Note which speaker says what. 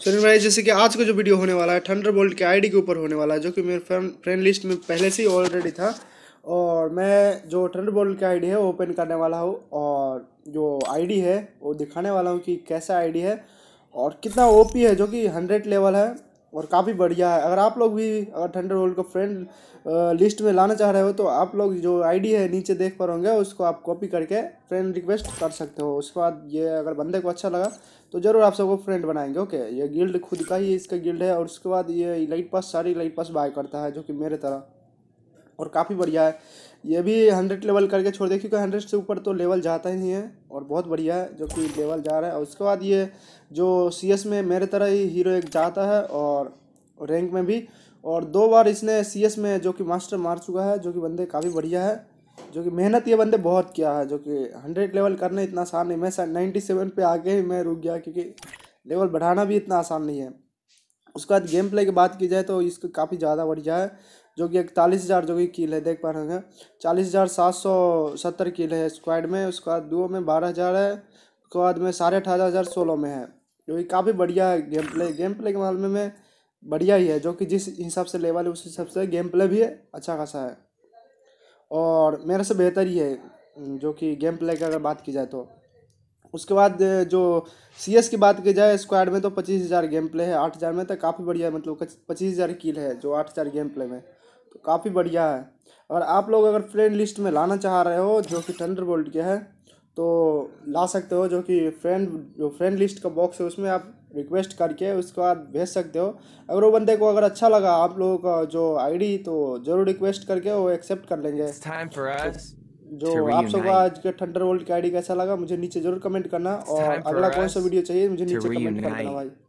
Speaker 1: चलिए भाई जैसे कि आज का जो वीडियो होने वाला है थंडर के आईडी के ऊपर होने वाला है जो कि मेरे फ्रेंड लिस्ट में पहले से ही ऑलरेडी था और मैं जो थंडर बोल्ट का आई है वो ओपन करने वाला हूँ और जो आई है वो दिखाने वाला हूँ कि कैसा आई है और कितना ओपी है जो कि हंड्रेड लेवल है और काफ़ी बढ़िया है अगर आप लोग भी अगर थंडर वर्ल्ड को फ्रेंड लिस्ट में लाना चाह रहे हो तो आप लोग जो आईडी है नीचे देख पा होंगे उसको आप कॉपी करके फ्रेंड रिक्वेस्ट कर सकते हो उसके बाद ये अगर बंदे को अच्छा लगा तो ज़रूर आप सबको फ्रेंड बनाएंगे ओके ये गिल्ड खुद का ही इसका गिल्ड है और उसके बाद ये लाइट पास सारी लाइट पास बाय करता है जो कि मेरे तरह और काफ़ी बढ़िया है ये भी हंड्रेड लेवल करके छोड़ दे क्योंकि हंड्रेड से ऊपर तो लेवल जाता ही नहीं है और बहुत बढ़िया है जो कि लेवल जा रहा है और उसके बाद ये जो सी एस में मेरे तरह ही हीरो एक जाता है और रैंक में भी और दो बार इसने सी एस में जो कि मास्टर मार चुका है जो कि बंदे काफ़ी बढ़िया है जो कि मेहनत ये बंदे बहुत किया है जो कि हंड्रेड लेवल करने इतना आसान नहीं मैं नाइन्टी सेवन पर आके ही मैं रुक गया क्योंकि लेवल बढ़ाना भी इतना आसान नहीं है उसके बाद गेम प्ले की बात की जाए तो इसका काफ़ी ज़्यादा बढ़िया है जो कि इकतालीस हज़ार जो कि किल है देख पा रहे हैं चालीस हज़ार सात सौ सत्तर किल है स्क्वाड में उसके बाद दो में बारह हज़ार है उसके बाद में साढ़े अठारह हज़ार सोलह में है जो कि काफ़ी बढ़िया गेम प्ले गेम प्ले के मामले में बढ़िया ही है जो कि जिस हिसाब से लेवल है उस हिसाब से गेम प्ले भी है अच्छा खासा है और मेरे से बेहतर ही है जो कि गेम प्ले की अगर बात की जाए तो उसके बाद जो सी एस की बात की जाए स्क्वाड में तो पच्चीस हज़ार गेम प्ले है आठ हज़ार में तो काफ़ी बढ़िया मतलब पच्चीस हज़ार कील है जो आठ हज़ार गेम प्ले में तो काफ़ी बढ़िया है और आप लोग अगर फ्रेंड लिस्ट में लाना चाह रहे हो जो कि थंडर बोल्ट के है तो ला सकते हो जो कि फ्रेंड जो फ्रेंड लिस्ट का बॉक्स है उसमें आप रिक्वेस्ट करके उसके बाद भेज सकते हो अगर वो बंदे को अगर अच्छा लगा आप लोगों का जो आईडी तो जरूर रिक्वेस्ट करके वो एक्सेप्ट कर लेंगे जो आप सबको आज के थंडर वर्ल्ड की का कैसा लगा मुझे नीचे जरूर कमेंट करना और अगला कौन सा वीडियो चाहिए मुझे नीचे कमेंट करना भाई